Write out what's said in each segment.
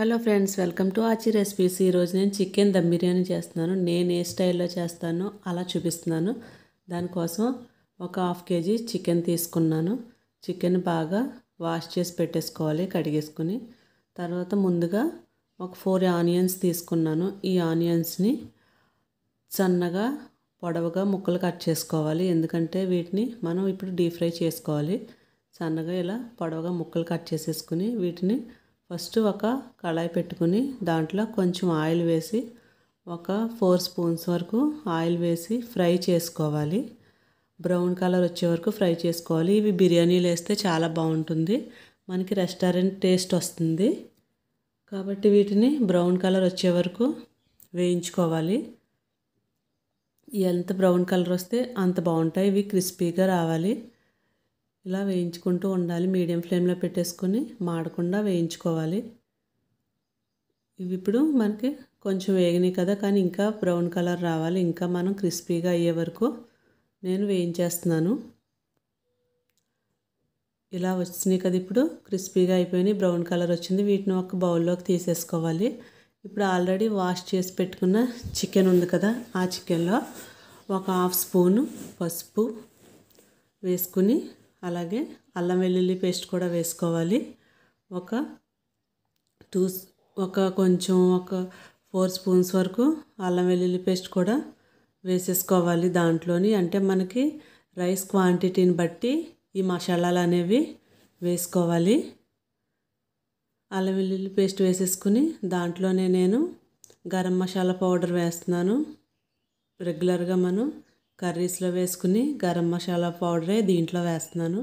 Hello friends welcome to Aachi recipes ఈరోజు నేను chicken dum biryani చేస్తున్నాను నేను ఏ స్టైల్లో చేస్తానో అలా చూపిస్తున్నాను దానికోసం ఒక హాఫ్ కేజీ చికెన్ తీసుకున్నాను చికెన్ బాగా వాష్ చేసి పెట్టేసుకోవాలి కడిగేసుకుని తర్వాత ముందుగా ఒక ఫోర్ ఆనియన్స్ తీసుకున్నాను ఈ ఆనియన్స్ని సన్నగా పొడవుగా ముక్కలు కట్ చేసుకోవాలి ఎందుకంటే వీటిని మనం ఇప్పుడు డీప్ ఫ్రై చేసుకోవాలి సన్నగా ఇలా పొడవుగా ముక్కలు కట్ చేసేసుకుని వీటిని ఫస్ట్ ఒక కళాయి పెట్టుకుని దాంట్లో కొంచెం ఆయిల్ వేసి ఒక ఫోర్ స్పూన్స్ వరకు ఆయిల్ వేసి ఫ్రై చేసుకోవాలి బ్రౌన్ కలర్ వచ్చే వరకు ఫ్రై చేసుకోవాలి ఇవి బిర్యానీలు వేస్తే చాలా బాగుంటుంది మనకి రెస్టారెంట్ టేస్ట్ వస్తుంది కాబట్టి వీటిని బ్రౌన్ కలర్ వచ్చే వరకు వేయించుకోవాలి ఎంత బ్రౌన్ కలర్ వస్తే అంత బాగుంటాయి ఇవి క్రిస్పీగా రావాలి ఇలా వేయించుకుంటూ ఉండాలి మీడియం ఫ్లేమ్లో పెట్టేసుకొని మాడకుండా వేయించుకోవాలి ఇవి ఇప్పుడు మనకి కొంచెం వేగినాయి కదా కానీ ఇంకా బ్రౌన్ కలర్ రావాలి ఇంకా మనం క్రిస్పీగా అయ్యే వరకు నేను వేయించేస్తున్నాను ఇలా వచ్చినాయి కదా ఇప్పుడు క్రిస్పీగా అయిపోయినాయి బ్రౌన్ కలర్ వచ్చింది వీటిని ఒక బౌల్లోకి తీసేసుకోవాలి ఇప్పుడు ఆల్రెడీ వాష్ చేసి పెట్టుకున్న చికెన్ ఉంది కదా ఆ చికెన్లో ఒక హాఫ్ స్పూను పసుపు వేసుకుని అలాగే అల్లం వెల్లుల్లి పేస్ట్ కూడా వేసుకోవాలి ఒక టూ ఒక కొంచెం ఒక ఫోర్ స్పూన్స్ వరకు అల్లం వెల్లుల్లి పేస్ట్ కూడా వేసేసుకోవాలి దాంట్లోని అంటే మనకి రైస్ క్వాంటిటీని బట్టి ఈ మసాలాలు అనేవి వేసుకోవాలి అల్లం వెల్లుల్లి పేస్ట్ వేసేసుకుని దాంట్లోనే నేను గరం మసాలా పౌడర్ వేస్తున్నాను రెగ్యులర్గా మనం కర్రీస్లో వేసుకుని గరం మసాలా పౌడరే దీంట్లో వేస్తున్నాను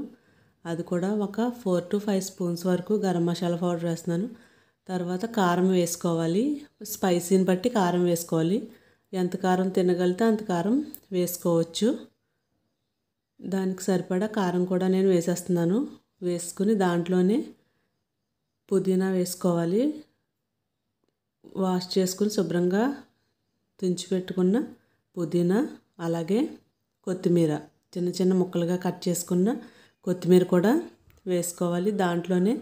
అది కూడా ఒక ఫోర్ టు ఫైవ్ స్పూన్స్ వరకు గరం మసాలా పౌడర్ వేస్తున్నాను తర్వాత కారం వేసుకోవాలి స్పైసీని బట్టి కారం వేసుకోవాలి ఎంత కారం తినగలితే అంత కారం వేసుకోవచ్చు దానికి సరిపడా కారం కూడా నేను వేసేస్తున్నాను వేసుకుని దాంట్లోనే పుదీనా వేసుకోవాలి వాష్ చేసుకుని శుభ్రంగా తుంచి పెట్టుకున్న పుదీనా అలాగే కొత్తిమీర చిన్న చిన్న ముక్కలుగా కట్ చేసుకున్న కొత్తిమీర కూడా వేసుకోవాలి దాంట్లోనే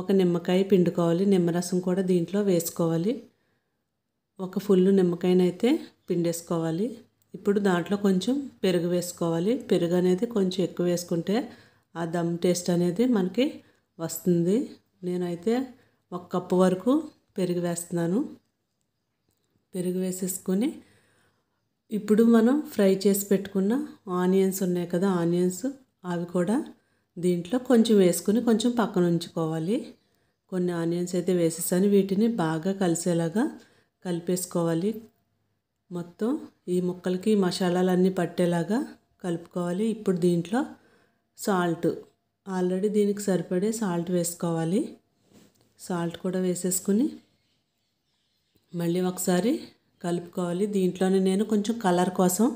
ఒక నిమ్మకాయ పిండుకోవాలి నిమ్మరసం కూడా దీంట్లో వేసుకోవాలి ఒక ఫుల్ నిమ్మకాయనైతే పిండేసుకోవాలి ఇప్పుడు దాంట్లో కొంచెం పెరుగు వేసుకోవాలి పెరుగు అనేది కొంచెం ఎక్కువ వేసుకుంటే ఆ దమ్ టేస్ట్ అనేది మనకి వస్తుంది నేనైతే ఒక కప్పు వరకు పెరుగు వేస్తున్నాను పెరుగు వేసేసుకొని ఇప్పుడు మనం ఫ్రై చేసి పెట్టుకున్న ఆనియన్స్ ఉన్నాయి కదా ఆనియన్స్ అవి కూడా దీంట్లో కొంచెం వేసుకుని కొంచెం పక్కన ఉంచుకోవాలి కొన్ని ఆనియన్స్ అయితే వేసేసాను వీటిని బాగా కలిసేలాగా కలిపేసుకోవాలి మొత్తం ఈ ముక్కలకి మసాలాలన్నీ పట్టేలాగా కలుపుకోవాలి ఇప్పుడు దీంట్లో సాల్ట్ ఆల్రెడీ దీనికి సరిపడే సాల్ట్ వేసుకోవాలి సాల్ట్ కూడా వేసేసుకుని మళ్ళీ ఒకసారి కలుపుకోవాలి దీంట్లోనే నేను కొంచెం కలర్ కోసం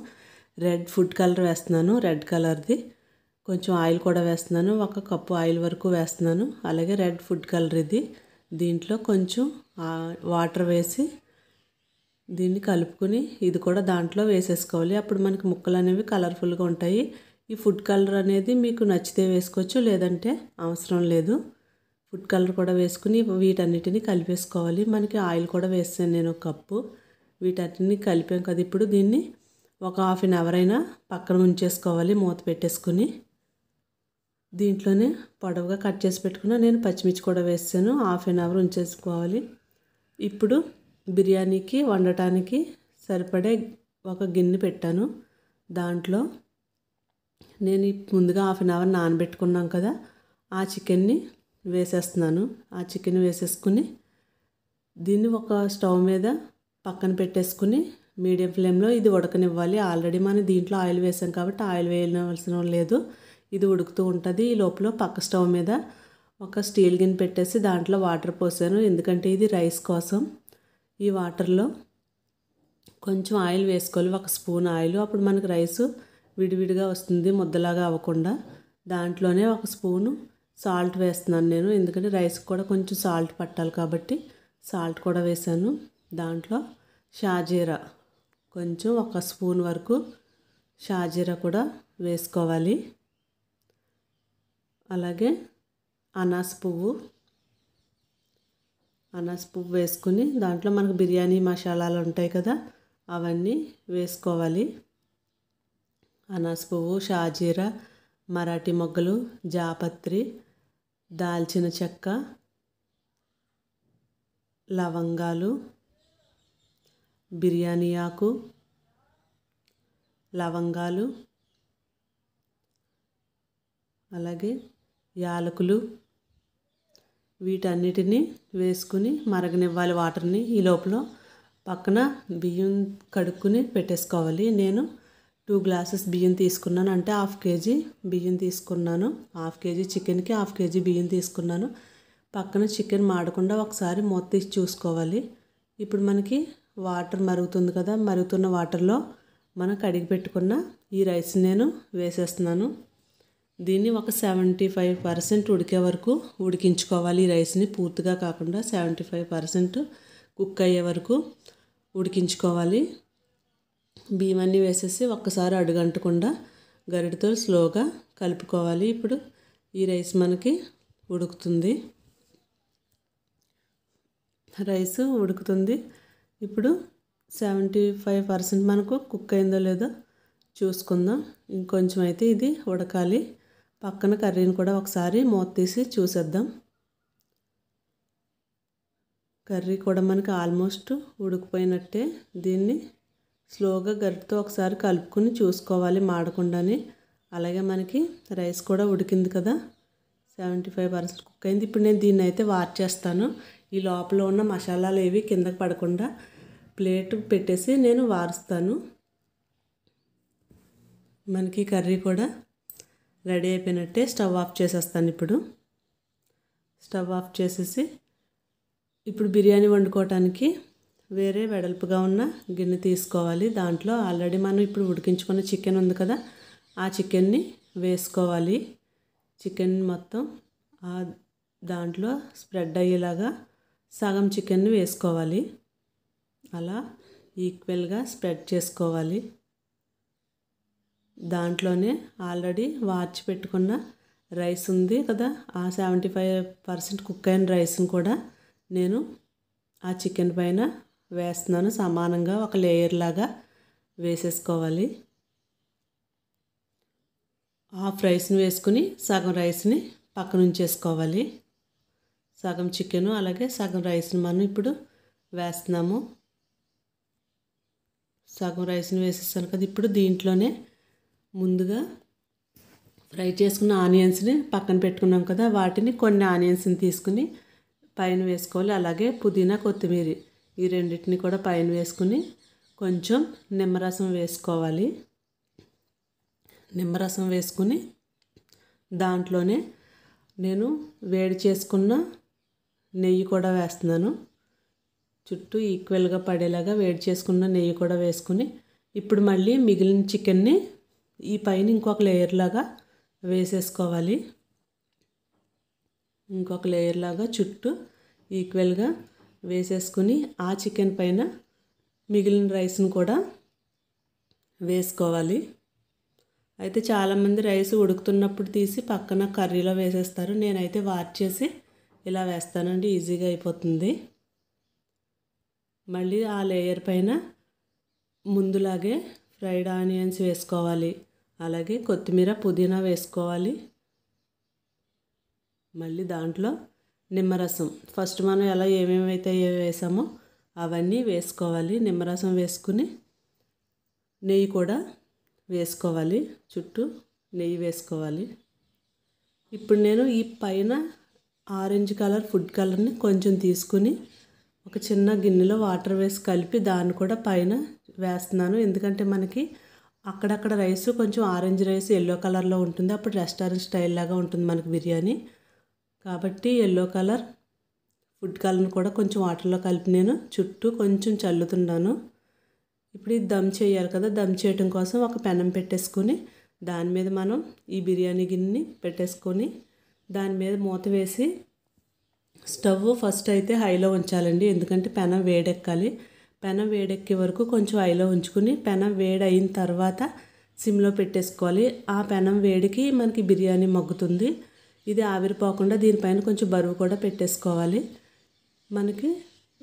రెడ్ ఫుడ్ కలర్ వేస్తున్నాను రెడ్ కలర్ది కొంచెం ఆయిల్ కూడా వేస్తున్నాను ఒక కప్పు ఆయిల్ వరకు వేస్తున్నాను అలాగే రెడ్ ఫుడ్ కలర్ ఇది దీంట్లో కొంచెం వాటర్ వేసి దీన్ని కలుపుకుని ఇది కూడా దాంట్లో వేసేసుకోవాలి అప్పుడు మనకి ముక్కలు అనేవి కలర్ఫుల్గా ఉంటాయి ఈ ఫుడ్ కలర్ అనేది మీకు నచ్చితే వేసుకోవచ్చు లేదంటే అవసరం లేదు ఫుడ్ కలర్ కూడా వేసుకుని వీటన్నిటిని కలిపేసుకోవాలి మనకి ఆయిల్ కూడా వేస్తాను నేను ఒక కప్పు వీటన్నిటిని కలిపాం కదా ఇప్పుడు దీన్ని ఒక హాఫ్ అన్ అవర్ అయినా పక్కన ఉంచేసుకోవాలి మూత పెట్టేసుకుని దీంట్లోనే పొడవుగా కట్ చేసి పెట్టుకున్న నేను పచ్చిమిర్చి కూడా వేసాను హాఫ్ అన్ అవర్ ఉంచేసుకోవాలి ఇప్పుడు బిర్యానీకి వండటానికి సరిపడే ఒక గిన్నె పెట్టాను దాంట్లో నేను ముందుగా హాఫ్ అన్ అవర్ నానబెట్టుకున్నాం కదా ఆ చికెన్ని వేసేస్తున్నాను ఆ చికెన్ వేసేసుకుని దీన్ని ఒక స్టవ్ మీద పక్కన పెట్టేసుకుని మీడియం ఫ్లేమ్లో ఇది ఉడకనివ్వాలి ఆల్రెడీ మనం దీంట్లో ఆయిల్ వేసాం కాబట్టి ఆయిల్ వేయనవలసిన లేదు ఇది ఉడుకుతూ ఉంటుంది ఈ లోపల పక్క స్టవ్ మీద ఒక స్టీల్ గిన్నె పెట్టేసి దాంట్లో వాటర్ పోసాను ఎందుకంటే ఇది రైస్ కోసం ఈ వాటర్లో కొంచెం ఆయిల్ వేసుకోవాలి ఒక స్పూన్ ఆయిల్ అప్పుడు మనకు రైస్ విడివిడిగా వస్తుంది ముద్దలాగా అవ్వకుండా దాంట్లోనే ఒక స్పూను సాల్ట్ వేస్తున్నాను నేను ఎందుకంటే రైస్ కూడా కొంచెం సాల్ట్ పట్టాలి కాబట్టి సాల్ట్ కూడా వేసాను దాంట్లో షాజీరా కొంచెం ఒక స్పూన్ వరకు షాజీరా కూడా వేసుకోవాలి అలాగే అనాస్ పువ్వు అనాస్ పువ్వు వేసుకుని దాంట్లో మనకు బిర్యానీ మసాలాలు ఉంటాయి కదా అవన్నీ వేసుకోవాలి అనాస పువ్వు షాజీరా మరాఠీ మొగ్గలు జాపత్రి దాల్చిన చెక్క లవంగాలు బిర్యానీ ఆకు లవంగాలు అలాగే యాలకులు వీటన్నిటిని వేసుకుని మరగనివ్వాలి వాటర్ని ఈ లోపల పక్కన బియ్యం కడుక్కుని పెట్టేసుకోవాలి నేను టూ గ్లాసెస్ బియ్యం తీసుకున్నాను అంటే హాఫ్ కేజీ బియ్యం తీసుకున్నాను హాఫ్ కేజీ చికెన్కి హాఫ్ కేజీ బియ్యం తీసుకున్నాను పక్కన చికెన్ మాడకుండా ఒకసారి మొత్తం తీసి చూసుకోవాలి ఇప్పుడు మనకి వాటర్ మరుగుతుంది కదా మరుగుతున్న వాటర్లో మనం కడిగి పెట్టుకున్న ఈ రైస్ నేను వేసేస్తున్నాను దీన్ని ఒక సెవెంటీ ఫైవ్ పర్సెంట్ ఉడికే వరకు ఉడికించుకోవాలి ఈ రైస్ని పూర్తిగా కాకుండా సెవెంటీ ఫైవ్ పర్సెంట్ కుక్ అయ్యే వరకు ఉడికించుకోవాలి బియ్యమన్నీ వేసేసి ఒక్కసారి అడుగంటకుండా గరిటతో స్లోగా కలుపుకోవాలి ఇప్పుడు ఈ రైస్ మనకి ఉడుకుతుంది రైస్ ఉడుకుతుంది ఇప్పుడు సెవెంటీ ఫైవ్ పర్సెంట్ మనకు కుక్ అయిందో లేదో చూసుకుందాం ఇంకొంచెం అయితే ఇది ఉడకాలి పక్కన కర్రీని కూడా ఒకసారి మూత తీసి చూసేద్దాం కర్రీ కూడా మనకి ఆల్మోస్ట్ ఉడికిపోయినట్టే దీన్ని స్లోగా గరిటితో ఒకసారి కలుపుకుని చూసుకోవాలి మాడకుండానే అలాగే మనకి రైస్ కూడా ఉడికింది కదా సెవెంటీ ఫైవ్ పర్సెంట్ కుక్ అయింది ఇప్పుడు నేను దీన్ని అయితే చేస్తాను ఈ లోపల ఉన్న మసాలాలు ఏవి కిందకి పడకుండా ప్లేట్ పెట్టేసి నేను వారుస్తాను మనకి కర్రీ కూడా రెడీ అయిపోయినట్టే స్టవ్ ఆఫ్ చేసేస్తాను ఇప్పుడు స్టవ్ ఆఫ్ చేసేసి ఇప్పుడు బిర్యానీ వండుకోవటానికి వేరే వెడల్పుగా ఉన్న గిన్నె తీసుకోవాలి దాంట్లో ఆల్రెడీ మనం ఇప్పుడు ఉడికించుకున్న చికెన్ ఉంది కదా ఆ చికెన్ని వేసుకోవాలి చికెన్ మొత్తం దాంట్లో స్ప్రెడ్ అయ్యేలాగా సగం చికెన్ని వేసుకోవాలి అలా ఈక్వల్గా స్ప్రెడ్ చేసుకోవాలి దాంట్లోనే ఆల్రెడీ వార్చి పెట్టుకున్న రైస్ ఉంది కదా ఆ సెవెంటీ ఫైవ్ పర్సెంట్ కుక్ అయిన రైస్ని కూడా నేను ఆ చికెన్ పైన వేస్తున్నాను సమానంగా ఒక లేయర్ లాగా వేసేసుకోవాలి హాఫ్ రైస్ని వేసుకుని సగం రైస్ని పక్కన ఉంచేసుకోవాలి సగం చికెను అలాగే సగం రైస్ని మనం ఇప్పుడు వేస్తున్నాము సగం రైస్ని వేసేస్తాను కదా ఇప్పుడు దీంట్లోనే ముందుగా ఫ్రై చేసుకున్న ఆనియన్స్ని పక్కన పెట్టుకున్నాం కదా వాటిని కొన్ని ఆనియన్స్ని తీసుకుని పైన వేసుకోవాలి అలాగే పుదీనా కొత్తిమీర ఈ రెండింటిని కూడా పైన వేసుకుని కొంచెం నిమ్మరసం వేసుకోవాలి నిమ్మరసం వేసుకుని దాంట్లోనే నేను వేడి చేసుకున్న నెయ్యి కూడా వేస్తున్నాను చుట్టూ ఈక్వల్గా పడేలాగా వేడి చేసుకున్న నెయ్యి కూడా వేసుకుని ఇప్పుడు మళ్ళీ మిగిలిన చికెన్ని ఈ పైన ఇంకొక లేయర్ లాగా వేసేసుకోవాలి ఇంకొక లేయర్ లాగా చుట్టూ ఈక్వల్గా వేసేసుకుని ఆ చికెన్ పైన మిగిలిన రైస్ను కూడా వేసుకోవాలి అయితే చాలామంది రైస్ ఉడుకుతున్నప్పుడు తీసి పక్కన కర్రీలో వేసేస్తారు నేనైతే చేసి ఇలా వేస్తానండి ఈజీగా అయిపోతుంది మళ్ళీ ఆ లేయర్ పైన ముందులాగే ఫ్రైడ్ ఆనియన్స్ వేసుకోవాలి అలాగే కొత్తిమీర పుదీనా వేసుకోవాలి మళ్ళీ దాంట్లో నిమ్మరసం ఫస్ట్ మనం ఎలా ఏమేమైతే వేసామో అవన్నీ వేసుకోవాలి నిమ్మరసం వేసుకుని నెయ్యి కూడా వేసుకోవాలి చుట్టూ నెయ్యి వేసుకోవాలి ఇప్పుడు నేను ఈ పైన ఆరెంజ్ కలర్ ఫుడ్ కలర్ని కొంచెం తీసుకుని ఒక చిన్న గిన్నెలో వాటర్ వేసి కలిపి దాన్ని కూడా పైన వేస్తున్నాను ఎందుకంటే మనకి అక్కడక్కడ రైస్ కొంచెం ఆరెంజ్ రైస్ ఎల్లో కలర్లో ఉంటుంది అప్పుడు రెస్టారెంట్ స్టైల్ లాగా ఉంటుంది మనకి బిర్యానీ కాబట్టి ఎల్లో కలర్ ఫుడ్ కలర్ కూడా కొంచెం వాటర్లో కలిపి నేను చుట్టూ కొంచెం చల్లుతున్నాను ఇప్పుడు ఇది దమ్ చేయాలి కదా దమ్ చేయటం కోసం ఒక పెనం పెట్టేసుకొని దాని మీద మనం ఈ బిర్యానీ గిన్నెని పెట్టేసుకొని దాని మీద మూత వేసి స్టవ్ ఫస్ట్ అయితే హైలో ఉంచాలండి ఎందుకంటే పెనం వేడెక్కాలి పెనం వేడెక్కే వరకు కొంచెం హైలో ఉంచుకుని పెనం వేడైన తర్వాత సిమ్లో పెట్టేసుకోవాలి ఆ పెనం వేడికి మనకి బిర్యానీ మగ్గుతుంది ఇది ఆవిరిపోకుండా దీనిపైన కొంచెం బరువు కూడా పెట్టేసుకోవాలి మనకి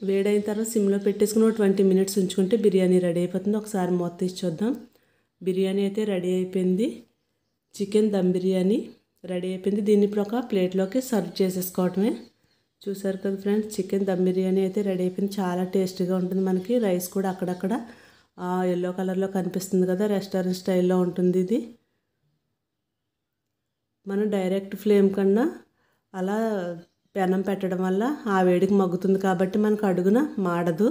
వేడైన తర్వాత సిమ్లో పెట్టేసుకుని ఒక ట్వంటీ మినిట్స్ ఉంచుకుంటే బిర్యానీ రెడీ అయిపోతుంది ఒకసారి మూత తీసి చూద్దాం బిర్యానీ అయితే రెడీ అయిపోయింది చికెన్ దమ్ బిర్యానీ రెడీ అయిపోయింది దీన్ని ఇప్పుడు ఒక ప్లేట్లోకి సర్వ్ చేసేసుకోవటమే చూసారు కదా ఫ్రెండ్స్ చికెన్ దమ్ బిర్యానీ అయితే రెడీ అయిపోయింది చాలా టేస్టీగా ఉంటుంది మనకి రైస్ కూడా అక్కడక్కడ ఎల్లో కలర్లో కనిపిస్తుంది కదా రెస్టారెంట్ స్టైల్లో ఉంటుంది ఇది మనం డైరెక్ట్ ఫ్లేమ్ కన్నా అలా పెనం పెట్టడం వల్ల ఆ వేడికి మగ్గుతుంది కాబట్టి మనకు అడుగున మాడదు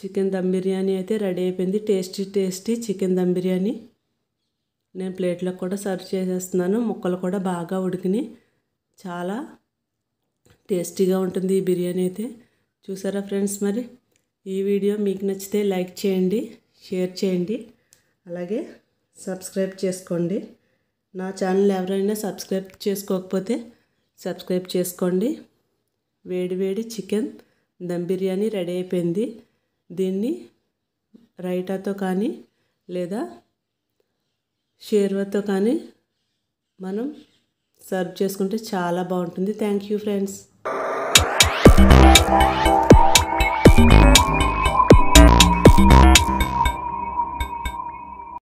చికెన్ దమ్ బిర్యానీ అయితే రెడీ అయిపోయింది tasty tasty chicken dum biryani నేను ప్లేట్లకు కూడా సర్వ్ చేసేస్తున్నాను ముక్కలు కూడా బాగా ఉడికినాయి చాలా టేస్టీగా ఉంటుంది ఈ బిర్యానీ అయితే చూసారా ఫ్రెండ్స్ మరి ఈ వీడియో మీకు నచ్చితే లైక్ చేయండి షేర్ చేయండి అలాగే సబ్స్క్రైబ్ చేసుకోండి నా ఛానల్ ఎవరైనా సబ్స్క్రైబ్ చేసుకోకపోతే సబ్స్క్రైబ్ చేసుకోండి వేడి వేడి చికెన్ దమ్ బిర్యానీ రెడీ అయిపోయింది దీన్ని రైటాతో కానీ లేదా షేర్వాతో కానీ మనం సర్వ్ చేసుకుంటే చాలా బాగుంటుంది థ్యాంక్ యూ ఫ్రెండ్స్ Bye.